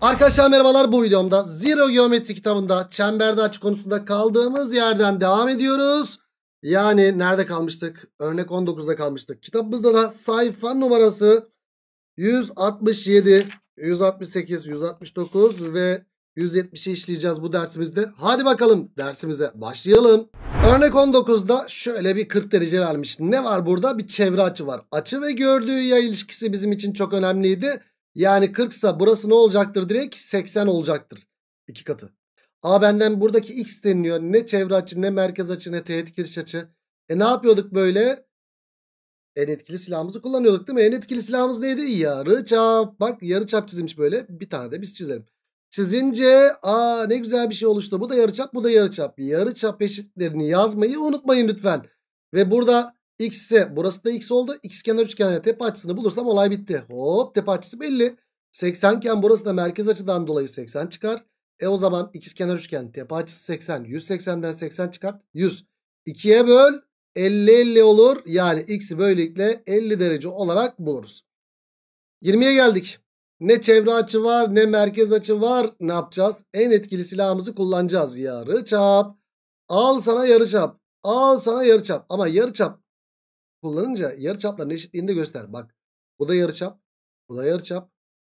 Arkadaşlar merhabalar bu videomda Zero Geometri kitabında çemberde açı konusunda kaldığımız yerden devam ediyoruz. Yani nerede kalmıştık? Örnek 19'da kalmıştık. Kitabımızda da sayfa numarası 167, 168, 169 ve 170'i işleyeceğiz bu dersimizde. Hadi bakalım dersimize başlayalım. Örnek 19'da şöyle bir 40 derece vermiş. Ne var burada? Bir çevre açı var. Açı ve gördüğü yay ilişkisi bizim için çok önemliydi. Yani 40 ise burası ne olacaktır direkt? 80 olacaktır. iki katı. A benden buradaki x deniliyor. Ne çevre açı ne merkez açı ne teğet giriş açı. E ne yapıyorduk böyle? En etkili silahımızı kullanıyorduk değil mi? En etkili silahımız neydi? Yarı çap. Bak yarı çap çizilmiş böyle. Bir tane de biz çizelim. Çizince a ne güzel bir şey oluştu. Bu da yarı çap bu da yarı çap. Yarı çap eşitlerini yazmayı unutmayın lütfen. Ve burada X ise burası da x oldu. X kenar üçgenine tepe açısını bulursam olay bitti. Hop tepe açısı belli. 80 iken burası da merkez açıdan dolayı 80 çıkar. E o zaman ikiz kenar üçgen tepe açısı 80. 180'den 80 çıkart. 100. 2'ye böl. 50 50 olur. Yani x'i böylelikle 50 derece olarak buluruz. 20'ye geldik. Ne çevre açı var ne merkez açı var. Ne yapacağız? En etkili silahımızı kullanacağız. Yarı çap. Al sana yarı çap. Al sana yarı çap. Ama yarı çap kullanınca yarıçapların eşitliğini de göster. Bak bu da yarıçap. Bu da yarıçap.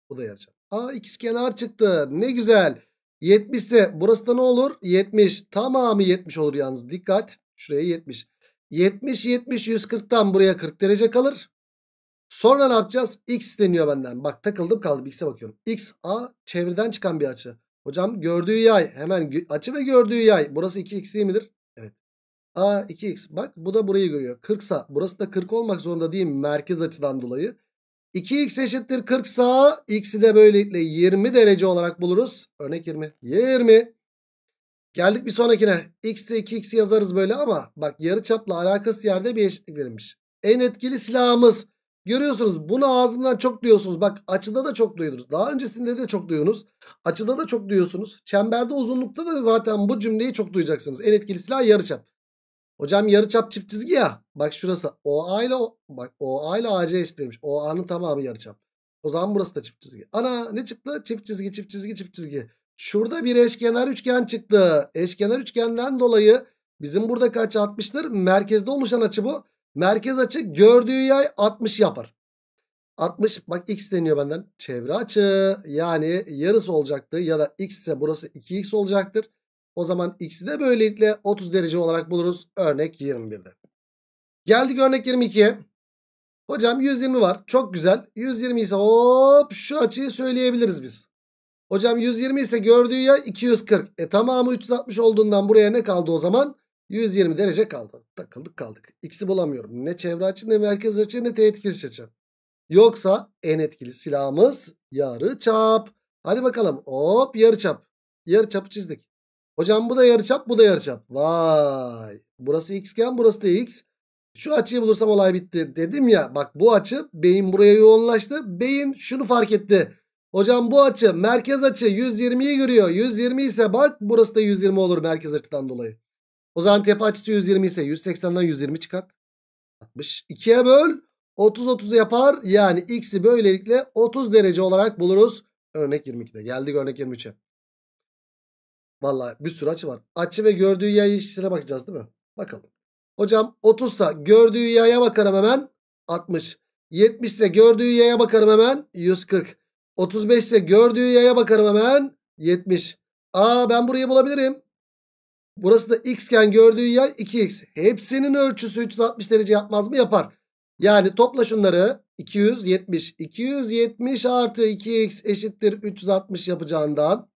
Bu da yarıçap. Aa ikizkenar çıktı. Ne güzel. 70 ise burası da ne olur? 70. Tamamı 70 olur yalnız. Dikkat. Şuraya 70. 70 70 140'tan buraya 40 derece kalır. Sonra ne yapacağız? X deniyor benden. Bak takıldım kaldım. X'e bakıyorum. X A çevreden çıkan bir açı. Hocam gördüğü yay. Hemen açı ve gördüğü yay. Burası 2X değil midir? A 2x bak bu da burayı görüyor. 40 sa burası da 40 olmak zorunda değil Merkez açıdan dolayı. 2x eşittir 40 sa x'i de böylelikle 20 derece olarak buluruz. Örnek 20. 20. Geldik bir sonrakine. X'e 2x yazarız böyle ama bak yarı çapla alakası yerde bir eşitlik verilmiş. En etkili silahımız. Görüyorsunuz bunu ağzından çok duyuyorsunuz. Bak açıda da çok duydunuz. Daha öncesinde de çok duydunuz. Açıda da çok duyuyorsunuz. Çemberde uzunlukta da zaten bu cümleyi çok duyacaksınız. En etkili silah yarıçap. Hocam yarıçap çift çizgi ya. Bak şurası OA ile o, bak OA ile AC eşitlemiş. OA'nın tamamı yarıçap. O zaman burası da çift çizgi. Ana ne çıktı? Çift çizgi, çift çizgi, çift çizgi. Şurada bir eşkenar üçgen çıktı. Eşkenar üçgenden dolayı bizim buradaki açı 60'tır. Merkezde oluşan açı bu. Merkez açı gördüğü yay 60 yapar. 60 bak x deniyor benden. Çevre açı yani yarısı olacaktı ya da x ise burası 2x olacaktır. O zaman x'i de böylelikle 30 derece olarak buluruz. Örnek 21'de. Geldik örnek 22'ye. Hocam 120 var. Çok güzel. 120 ise hop şu açıyı söyleyebiliriz biz. Hocam 120 ise gördüğü ya 240. E tamamı 360 olduğundan buraya ne kaldı o zaman? 120 derece kaldı. Takıldık kaldık. X'i bulamıyorum. Ne çevre açı ne merkez açı ne teğet açı. Yoksa en etkili silahımız yarı çap. Hadi bakalım. Hop yarı çap. Yarı çapı çizdik. Hocam bu da yarıçap bu da yarıçap. Vay. Burası xken, burası da x. Şu açıyı bulursam olay bitti. Dedim ya bak bu açı beyin buraya yoğunlaştı. Beyin şunu fark etti. Hocam bu açı merkez açı 120'yi görüyor. 120 ise bak burası da 120 olur merkez açıdan dolayı. O zaman tepe açısı 120 ise 180'den 120 çıkart. 60. 2'ye böl. 30 30 yapar. Yani x'i böylelikle 30 derece olarak buluruz. Örnek 22'de geldik örnek 23'e. Vallahi bir sürü açı var. Açı ve gördüğü yay ilişkisine bakacağız değil mi? Bakalım. Hocam 30 ise gördüğü yaya bakarım hemen 60. 70 ise gördüğü yaya bakarım hemen 140. 35 ise gördüğü yaya bakarım hemen 70. Aa ben burayı bulabilirim. Burası da x iken gördüğü yay 2x. Hepsinin ölçüsü 360 derece yapmaz mı? Yapar. Yani topla şunları 270. 270 artı 2x eşittir 360 yapacağından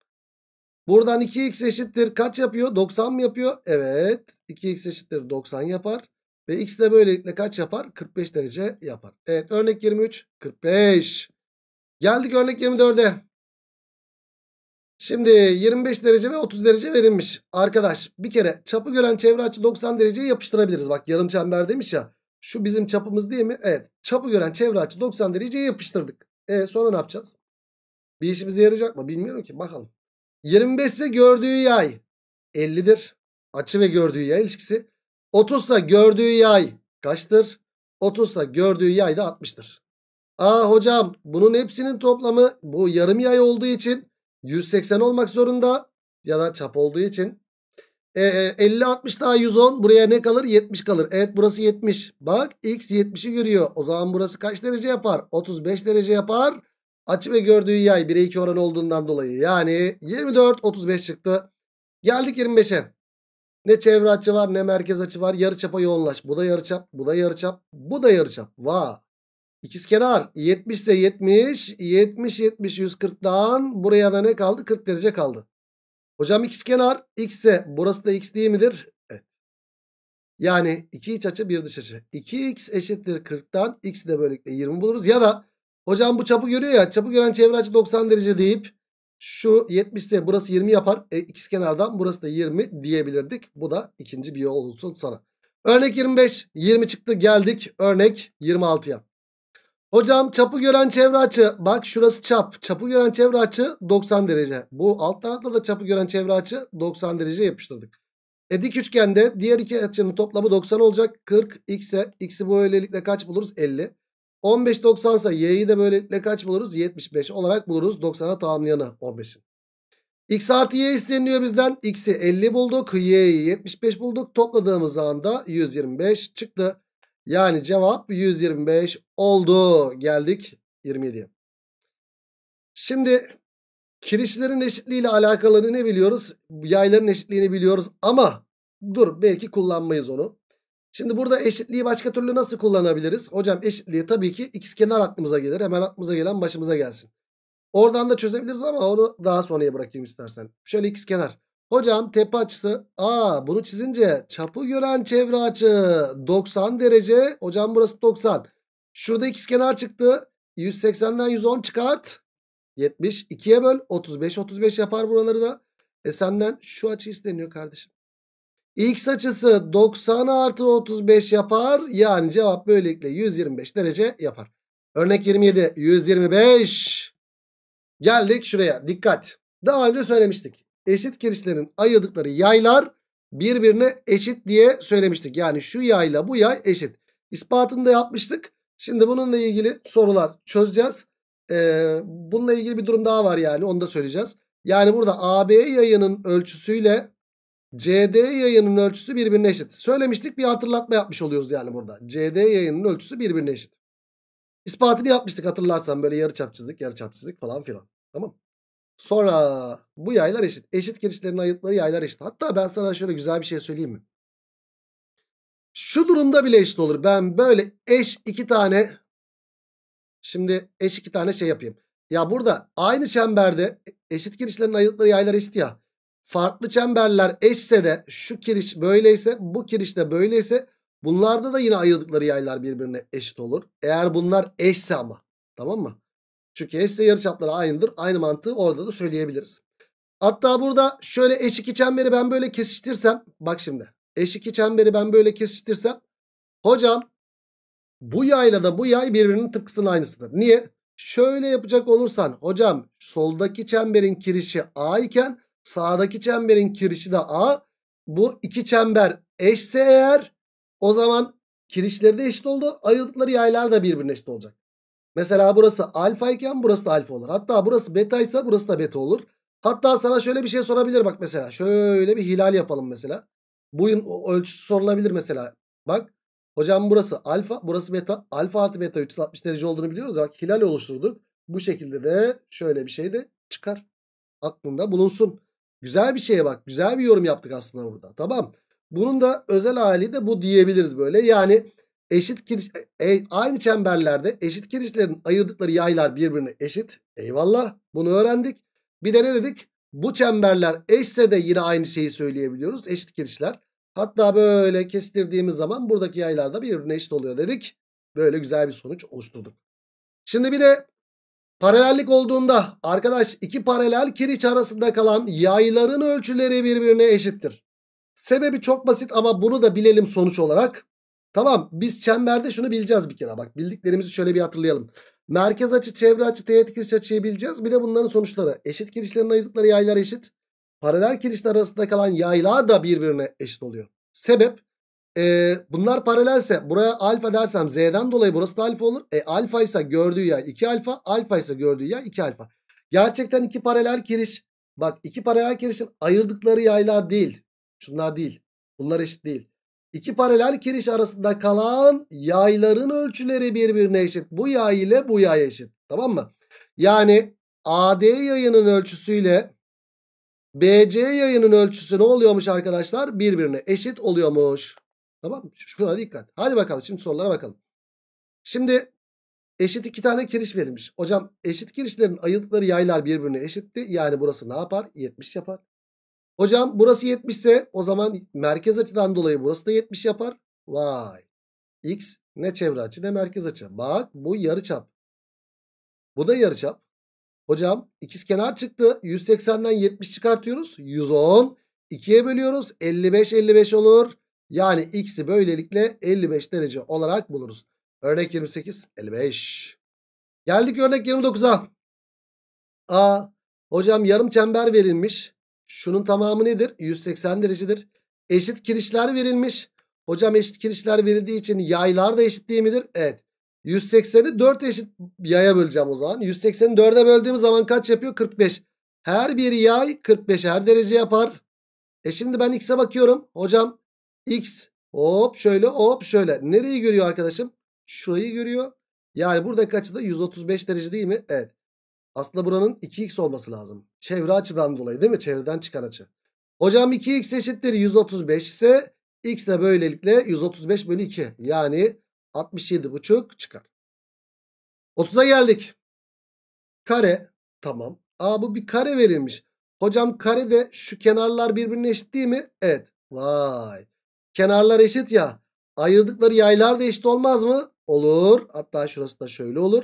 Buradan 2x eşittir kaç yapıyor? 90 mı yapıyor? Evet. 2x eşittir 90 yapar. Ve x de böylelikle kaç yapar? 45 derece yapar. Evet örnek 23. 45. Geldik örnek 24'e. Şimdi 25 derece ve 30 derece verilmiş. Arkadaş bir kere çapı gören çevre açı 90 dereceye yapıştırabiliriz. Bak yarım çember demiş ya. Şu bizim çapımız değil mi? Evet. Çapı gören çevre açı 90 dereceye yapıştırdık. E sonra ne yapacağız? Bir işimize yarayacak mı? Bilmiyorum ki. Bakalım. 25 ise gördüğü yay 50'dir. Açı ve gördüğü yay ilişkisi. 30 ise gördüğü yay kaçtır? 30 ise gördüğü yay da 60'tır. Aa hocam bunun hepsinin toplamı bu yarım yay olduğu için 180 olmak zorunda ya da çap olduğu için. E, 50 e, 60 daha 110 buraya ne kalır? 70 kalır. Evet burası 70. Bak x 70'i görüyor. O zaman burası kaç derece yapar? 35 derece yapar. Açı ve gördüğü yay 1'e 2 oranı olduğundan dolayı. Yani 24 35 çıktı. Geldik 25'e. Ne çevre açı var ne merkez açı var. Yarıçapa yoğunlaş. Bu da yarıçap. Bu da yarıçap. Bu da yarıçap. Vay. kenar 70 ise 70 70 70 140'dan buraya da ne kaldı? 40 derece kaldı. Hocam kenar x ise burası da x değil midir? Evet. Yani 2 iç açı 1 dış açı. 2x eşittir 40'tan x de böylelikle 20 buluruz ya da Hocam bu çapı görüyor ya. Çapı gören çevre açı 90 derece deyip şu 70 ise burası 20 yapar. E, ikisi kenardan burası da 20 diyebilirdik. Bu da ikinci bir yol olsun sana. Örnek 25. 20 çıktı geldik. Örnek 26'ya. Hocam çapı gören çevre açı. Bak şurası çap. Çapı gören çevre açı 90 derece. Bu alt tarafta da çapı gören çevre açı 90 derece yapıştırdık. E dik üçgende diğer iki açının toplamı 90 olacak. 40 x'e x'i bu öylelikle kaç buluruz? 50. 15 90 ise y'yi de böylelikle kaç buluruz? 75 olarak buluruz. 90'a tamamlayanı 15'in. X artı y isteniyor bizden. X'i 50 bulduk. Y'yi 75 bulduk. Topladığımız anda 125 çıktı. Yani cevap 125 oldu. Geldik 27'ye. Şimdi kirişlerin eşitliği ile alakalı ne biliyoruz? Yayların eşitliğini biliyoruz ama dur belki kullanmayız onu. Şimdi burada eşitliği başka türlü nasıl kullanabiliriz? Hocam eşitliği tabii ki x kenar aklımıza gelir. Hemen aklımıza gelen başımıza gelsin. Oradan da çözebiliriz ama onu daha sonraya bırakayım istersen. Şöyle x kenar. Hocam tepe açısı A bunu çizince çapı gören çevre açı 90 derece. Hocam burası 90. Şurada x kenar çıktı. 180'den 110 çıkart. 70. 2'ye böl. 35 35 yapar buraları da. E senden şu açı isteniyor kardeşim. X açısı 90 artı 35 yapar. Yani cevap böylelikle 125 derece yapar. Örnek 27 125. Geldik şuraya dikkat. Daha önce söylemiştik. Eşit girişlerin ayırdıkları yaylar birbirine eşit diye söylemiştik. Yani şu yayla bu yay eşit. İspatını da yapmıştık. Şimdi bununla ilgili sorular çözeceğiz. Ee, bununla ilgili bir durum daha var yani onu da söyleyeceğiz. Yani burada AB yayının ölçüsüyle CD yayının ölçüsü birbirine eşit. Söylemiştik bir hatırlatma yapmış oluyoruz yani burada. CD yayının ölçüsü birbirine eşit. İspatını yapmıştık hatırlarsan böyle yarı çap çizdik yarı çap çizdik falan filan. Tamam Sonra bu yaylar eşit. Eşit girişlerin ayıtları yaylar eşit. Hatta ben sana şöyle güzel bir şey söyleyeyim mi? Şu durumda bile eşit olur. Ben böyle eş iki tane şimdi eş iki tane şey yapayım. Ya burada aynı çemberde eşit girişlerin ayıtları yaylar eşit ya farklı çemberler eşse de şu kiriş böyleyse bu kiriş de böyleyse bunlarda da yine ayırdıkları yaylar birbirine eşit olur. Eğer bunlar eşse ama tamam mı? Çünkü eşse yarıçapları aynıdır. Aynı mantığı orada da söyleyebiliriz. Hatta burada şöyle eş iki çemberi ben böyle kesiştirsem bak şimdi eş iki çemberi ben böyle kesiştirsem hocam bu yayla da bu yay birbirinin tıpkısının aynısıdır. Niye? Şöyle yapacak olursan hocam soldaki çemberin kirişi A iken Sağdaki çemberin kirişi de A. Bu iki çember eşse eğer o zaman kirişleri de eşit oldu. Ayırdıkları yaylar da birbirine eşit olacak. Mesela burası alfa iken burası da alfa olur. Hatta burası beta ise burası da beta olur. Hatta sana şöyle bir şey sorabilir bak mesela. Şöyle bir hilal yapalım mesela. Boyun ölçüsü sorulabilir mesela. Bak hocam burası alfa burası beta. Alfa artı beta 360 derece olduğunu biliyoruz. Bak hilal oluşturduk. Bu şekilde de şöyle bir şey de çıkar. Aklında bulunsun. Güzel bir şeye bak. Güzel bir yorum yaptık aslında burada. Tamam. Bunun da özel hali de bu diyebiliriz böyle. Yani eşit giriş e, e, aynı çemberlerde eşit girişlerin ayırdıkları yaylar birbirine eşit. Eyvallah. Bunu öğrendik. Bir de ne dedik? Bu çemberler eşse de yine aynı şeyi söyleyebiliyoruz. Eşit girişler. Hatta böyle kestirdiğimiz zaman buradaki yaylar da birbirine eşit oluyor dedik. Böyle güzel bir sonuç oluşturduk. Şimdi bir de Paralellik olduğunda arkadaş iki paralel kiriç arasında kalan yayların ölçüleri birbirine eşittir. Sebebi çok basit ama bunu da bilelim sonuç olarak. Tamam biz çemberde şunu bileceğiz bir kere bak bildiklerimizi şöyle bir hatırlayalım. Merkez açı, çevre açı, teğet kiriş açıyı bileceğiz. Bir de bunların sonuçları. Eşit kirişlerin ayırdıkları yaylar eşit. Paralel kirişler arasında kalan yaylar da birbirine eşit oluyor. Sebep e, bunlar paralelse buraya alfa dersem z'den dolayı burası da alfa olur. E alfa ise gördüğü yer 2 alfa. Alfa ise gördüğü yer 2 alfa. Gerçekten iki paralel kiriş. Bak iki paralel kirişin ayırdıkları yaylar değil. Şunlar değil. Bunlar eşit değil. İki paralel kiriş arasında kalan yayların ölçüleri birbirine eşit. Bu yay ile bu yay eşit. Tamam mı? Yani AD yayının ölçüsüyle BC yayının ölçüsü ne oluyormuş arkadaşlar? Birbirine eşit oluyormuş. Tamam mı? Şuna dikkat. Hadi bakalım şimdi sorulara bakalım. Şimdi eşit iki tane kiriş verilmiş. Hocam eşit kirişlerin ayırdıkları yaylar birbirine eşitti. Yani burası ne yapar? 70 yapar. Hocam burası 70 ise o zaman merkez açıdan dolayı burası da 70 yapar. Vay. X ne çevre açı ne merkez açı. Bak bu yarı çap. Bu da yarı çap. Hocam ikiz kenar çıktı. 180'den 70 çıkartıyoruz. 110. 2'ye bölüyoruz. 55 55 olur. Yani x'i böylelikle 55 derece olarak buluruz. Örnek 28 55. Geldik örnek 29'a. A hocam yarım çember verilmiş. Şunun tamamı nedir? 180 derecedir. Eşit kirişler verilmiş. Hocam eşit kirişler verildiği için yaylar da eşit değil midir? Evet. 180'i 4 eşit yaya böleceğim o zaman. 180'i 4'e böldüğüm zaman kaç yapıyor? 45. Her bir yay 45'er derece yapar. E şimdi ben x'e bakıyorum. Hocam X hop şöyle hop şöyle. Nereyi görüyor arkadaşım? Şurayı görüyor. Yani buradaki açıda 135 derece değil mi? Evet. Aslında buranın 2x olması lazım. Çevre açıdan dolayı değil mi? Çevreden çıkan açı. Hocam 2x eşittir 135 ise x de böylelikle 135 bölü 2. Yani 67,5 çıkar. 30'a geldik. Kare tamam. Aa bu bir kare verilmiş. Hocam karede şu kenarlar birbirine eşit değil mi? Evet. Vay. Kenarlar eşit ya. Ayırdıkları yaylar da eşit olmaz mı? Olur. Hatta şurası da şöyle olur.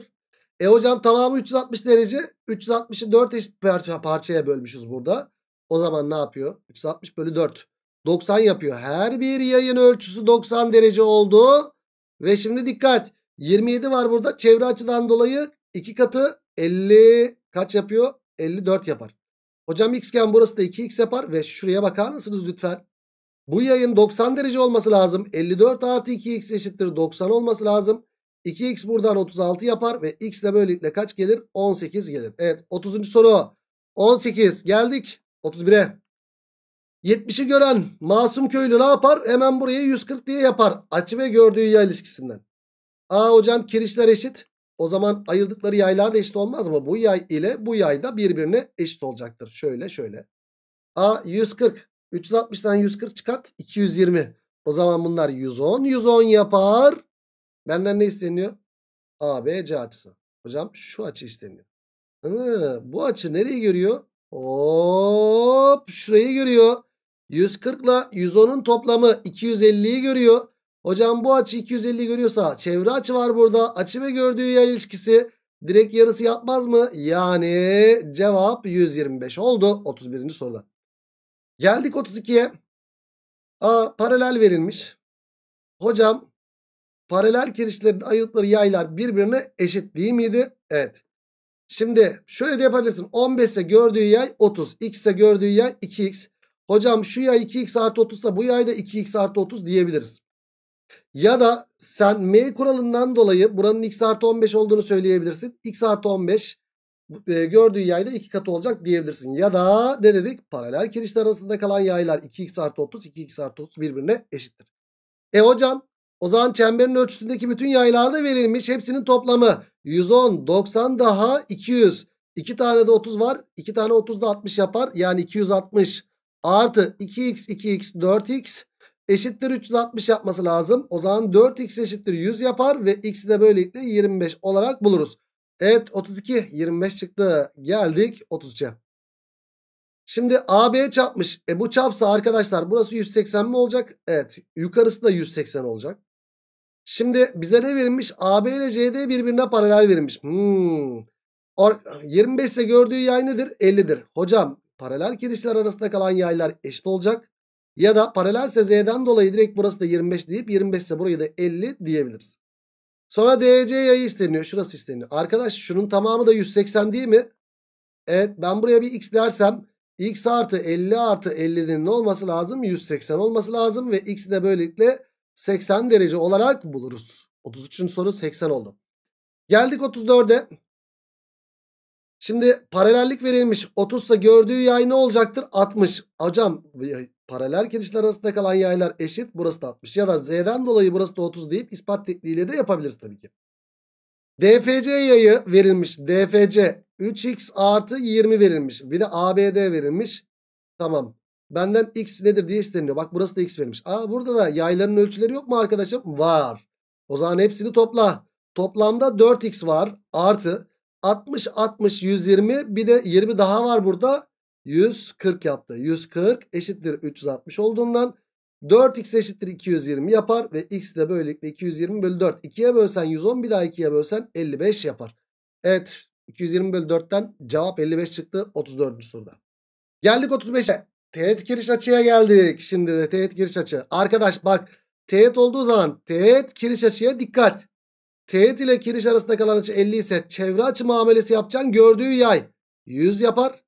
E hocam tamamı 360 derece. 360'ı 4 eşit parça, parçaya bölmüşüz burada. O zaman ne yapıyor? 360 bölü 4. 90 yapıyor. Her bir yayın ölçüsü 90 derece oldu. Ve şimdi dikkat. 27 var burada. Çevre açıdan dolayı 2 katı 50 kaç yapıyor? 54 yapar. Hocam x'ken burası da 2x yapar ve şuraya bakar mısınız lütfen? Bu yayın 90 derece olması lazım. 54 artı 2x eşittir 90 olması lazım. 2x buradan 36 yapar ve x de böylelikle kaç gelir? 18 gelir. Evet 30. soru 18 geldik 31'e. 70'i gören masum köylü ne yapar? Hemen burayı 140 diye yapar. Açı ve gördüğü yay ilişkisinden. Aa hocam kirişler eşit. O zaman ayırdıkları yaylar da eşit olmaz mı? Bu yay ile bu yay da birbirine eşit olacaktır. Şöyle şöyle. A 140. 360'dan 140 çıkart 220. O zaman bunlar 110 110 yapar. Benden ne isteniyor? ABC açısı. Hocam şu açı isteniyor. Hı, bu açı nereyi görüyor? Hop şurayı görüyor. 140 ile 110'un toplamı 250'yi görüyor. Hocam bu açı 250 görüyorsa çevre açı var burada. Açı ve gördüğü yer ilişkisi direkt yarısı yapmaz mı? Yani cevap 125 oldu 31. soruda. Geldik 32'ye. A paralel verilmiş. Hocam paralel kirişlerin ayırdıkları yaylar birbirine eşit değil miydi? Evet. Şimdi şöyle de yapabilirsin. 15 ise gördüğü yay 30. X ise gördüğü yay 2x. Hocam şu yay 2x artı 30 ise bu yay da 2x artı 30 diyebiliriz. Ya da sen M kuralından dolayı buranın x artı 15 olduğunu söyleyebilirsin. x artı 15 e, gördüğü yayda iki katı olacak diyebilirsin. Ya da ne dedik? Paralel kirişler arasında kalan yaylar 2x artı 30, 2x artı 30 birbirine eşittir. E hocam o zaman çemberin ölçüsündeki bütün yaylarda verilmiş. Hepsinin toplamı 110, 90 daha 200. 2 tane de 30 var. 2 tane 30 da 60 yapar. Yani 260 artı 2x, 2x, 4x eşittir 360 yapması lazım. O zaman 4x eşittir 100 yapar ve x'i de böylelikle 25 olarak buluruz. Evet 32 25 çıktı. Geldik 30'a. Şimdi AB çapmış. E bu çapsa arkadaşlar burası 180 mi olacak? Evet. Yukarısı da 180 olacak. Şimdi bize ne verilmiş? AB ile CD birbirine paralel verilmiş. Hmm. 25 ise gördüğü yay nedir? 50'dir. Hocam paralel kirişler arasında kalan yaylar eşit olacak. Ya da paralelse Z'den dolayı direkt burası da 25 deyip 25 ise burayı da 50 diyebiliriz. Sonra DC yayı isteniyor. Şurası isteniyor. Arkadaş şunun tamamı da 180 değil mi? Evet ben buraya bir x dersem x artı 50 artı 50'nin ne olması lazım? 180 olması lazım ve x'i de böylelikle 80 derece olarak buluruz. 33. soru 80 oldu. Geldik 34'e. Şimdi paralellik verilmiş. 30 ise gördüğü yay ne olacaktır? 60. Hocam paralel kirişler arasında kalan yaylar eşit. Burası da 60. Ya da Z'den dolayı burası da 30 deyip ispat tekniğiyle de yapabiliriz tabii ki. DFC yayı verilmiş. DFC 3x artı 20 verilmiş. Bir de ABD verilmiş. Tamam. Benden x nedir diye isteniyor. Bak burası da x verilmiş. Aa burada da yayların ölçüleri yok mu arkadaşım? Var. O zaman hepsini topla. Toplamda 4x var. Artı 60, 60, 120 bir de 20 daha var burada. 140 yaptı. 140 eşittir 360 olduğundan 4x eşittir 220 yapar ve x de böylelikle 220 bölü 4. 2'ye bölsen 110 bir daha 2'ye bölsen 55 yapar. Evet 220 bölü 4'ten cevap 55 çıktı 34. soruda. Geldik 35'e. Teğet giriş açıya geldik. Şimdi de teğet giriş açı. Arkadaş bak teğet olduğu zaman teğet giriş açıya dikkat. Teğet ile kiriş arasında kalan açı 50 ise çevre açı muamelesi yapacaksın. Gördüğü yay 100 yapar.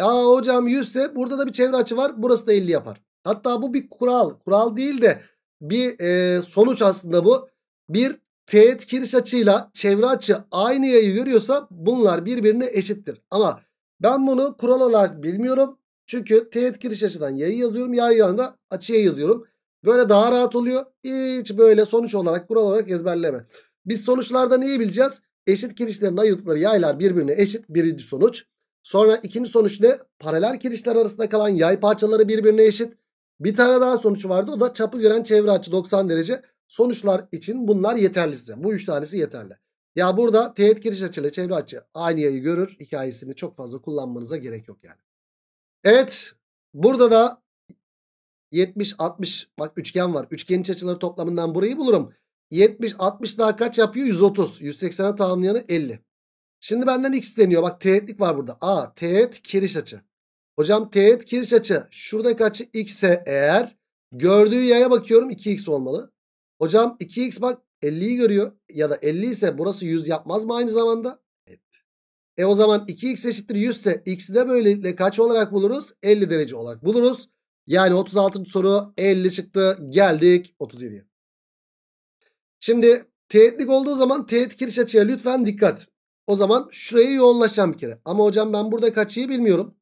Aa hocam 100 ise burada da bir çevre açı var. Burası da 50 yapar. Hatta bu bir kural. Kural değil de bir e, sonuç aslında bu. Bir teğet kiriş açıyla çevre açı aynı yayı görüyorsa bunlar birbirine eşittir. Ama ben bunu kural olarak bilmiyorum. Çünkü teğet kiriş açıdan yayı yazıyorum. Yay yanında açıya yazıyorum. Böyle daha rahat oluyor. Hiç böyle sonuç olarak kural olarak ezberleme. Biz sonuçlarda neyi bileceğiz? Eşit kirişlerin ayırdıkları yaylar birbirine eşit birinci sonuç. Sonra ikinci sonuç ne? Paralel kirişler arasında kalan yay parçaları birbirine eşit. Bir tane daha sonuç vardı o da çapı gören çevre açı 90 derece. Sonuçlar için bunlar yeterli size. Bu üç tanesi yeterli. Ya burada teğet giriş açıyla çevre açı aynı yayı görür. Hikayesini çok fazla kullanmanıza gerek yok yani. Evet. Burada da 70-60 bak üçgen var. Üçgen iç açıları toplamından burayı bulurum. 70 60 daha kaç yapıyor? 130. 180'e tamamlayanı 50. Şimdi benden x deniyor. Bak teğetlik var burada. A teğet kiriş açı. Hocam teğet kiriş açı şuradaki açı e eğer gördüğü yaya bakıyorum 2x olmalı. Hocam 2x bak 50'yi görüyor ya da 50 ise burası 100 yapmaz mı aynı zamanda? Evet. E o zaman 2x eşittir 100 ise x'i de böylelikle kaç olarak buluruz? 50 derece olarak buluruz. Yani 36. soru 50 çıktı geldik 37'ye. Şimdi teğetlik olduğu zaman teğet kiriş açıya lütfen dikkat. O zaman şuraya yoğunlaşacağım bir kere. Ama hocam ben burada kaçıyı bilmiyorum.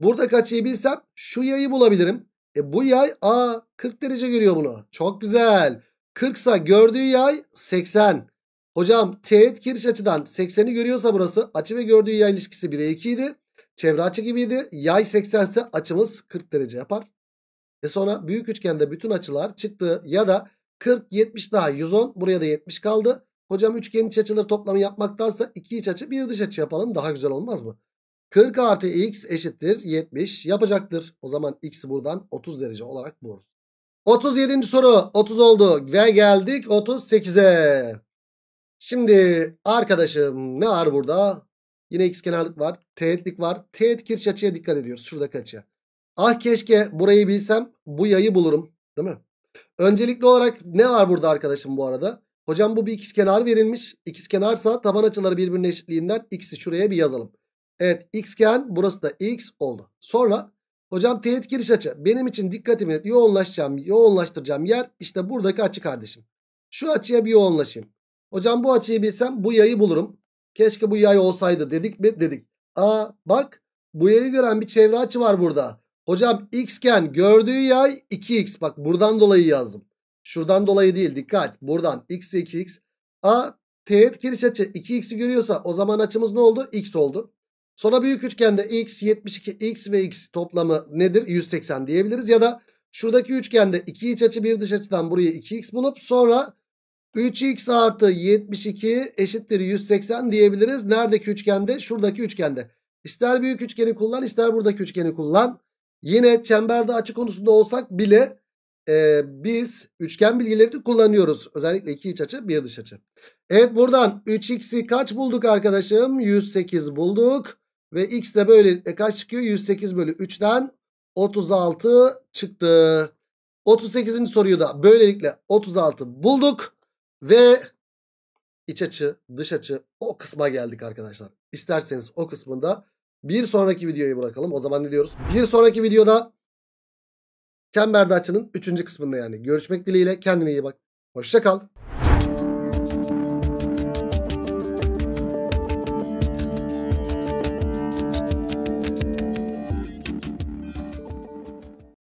Burada kaçıyı bilsem şu yayı bulabilirim. E bu yay a 40 derece görüyor bunu. Çok güzel. 40 sa gördüğü yay 80. Hocam teğet giriş açıdan 80'i görüyorsa burası açı ve gördüğü yay ilişkisi 1'e 2 idi. Çevre açı gibiydi. Yay 80 ise açımız 40 derece yapar. E sonra büyük üçgende bütün açılar çıktı ya da 40 70 daha 110 buraya da 70 kaldı. Hocam üçgen iç açıları toplamı yapmaktansa iki iç açı bir dış açı yapalım daha güzel olmaz mı? 40 artı x eşittir 70 yapacaktır. O zaman x'i buradan 30 derece olarak buluruz. 37. soru 30 oldu ve geldik 38'e. Şimdi arkadaşım ne var burada? Yine x kenarlık var. Teğetlik var. Teğet kirç açıya dikkat ediyoruz. Şurada açıya. Ah keşke burayı bilsem bu yayı bulurum. Değil mi? Öncelikli olarak ne var burada arkadaşım bu arada? Hocam bu bir ikizkenar verilmiş. İkizkenarsa taban açıları birbirine eşitliğinden x'i şuraya bir yazalım. Evet xgen burası da x oldu. Sonra hocam teğet giriş açı. Benim için dikkatimi yoğunlaşacağım, yoğunlaştıracağım yer işte buradaki açı kardeşim. Şu açıya bir yoğunlaşayım. Hocam bu açıyı bilsem bu yayı bulurum. Keşke bu yay olsaydı dedik mi? Dedik. Aa bak bu yayı gören bir çevre açı var burada. Hocam xken gördüğü yay 2x. Bak buradan dolayı yazdım. Şuradan dolayı değil dikkat. Buradan x 2x. A teğet giriş açı 2x'i görüyorsa o zaman açımız ne oldu? x oldu. Sonra büyük üçgende x 72 x ve x toplamı nedir? 180 diyebiliriz ya da şuradaki üçgende 2 iç açı 1 dış açıdan burayı 2x bulup sonra 3x artı 72 eşittir 180 diyebiliriz. Neredeki üçgende? Şuradaki üçgende. İster büyük üçgeni kullan ister buradaki üçgeni kullan. Yine çemberde açı konusunda olsak bile e, biz üçgen bilgilerini kullanıyoruz. Özellikle iki iç açı bir dış açı. Evet buradan 3x'i kaç bulduk arkadaşım? 108 bulduk. Ve x de böylelikle kaç çıkıyor? 108 bölü 3'ten 36 çıktı. 38. soruyu da böylelikle 36 bulduk. Ve iç açı dış açı o kısma geldik arkadaşlar. İsterseniz o kısmında bir sonraki videoyu bırakalım. O zaman ne diyoruz? Bir sonraki videoda Çemberdaçı'nın 3. kısmında yani. Görüşmek dileğiyle. Kendine iyi bak. Hoşça kal.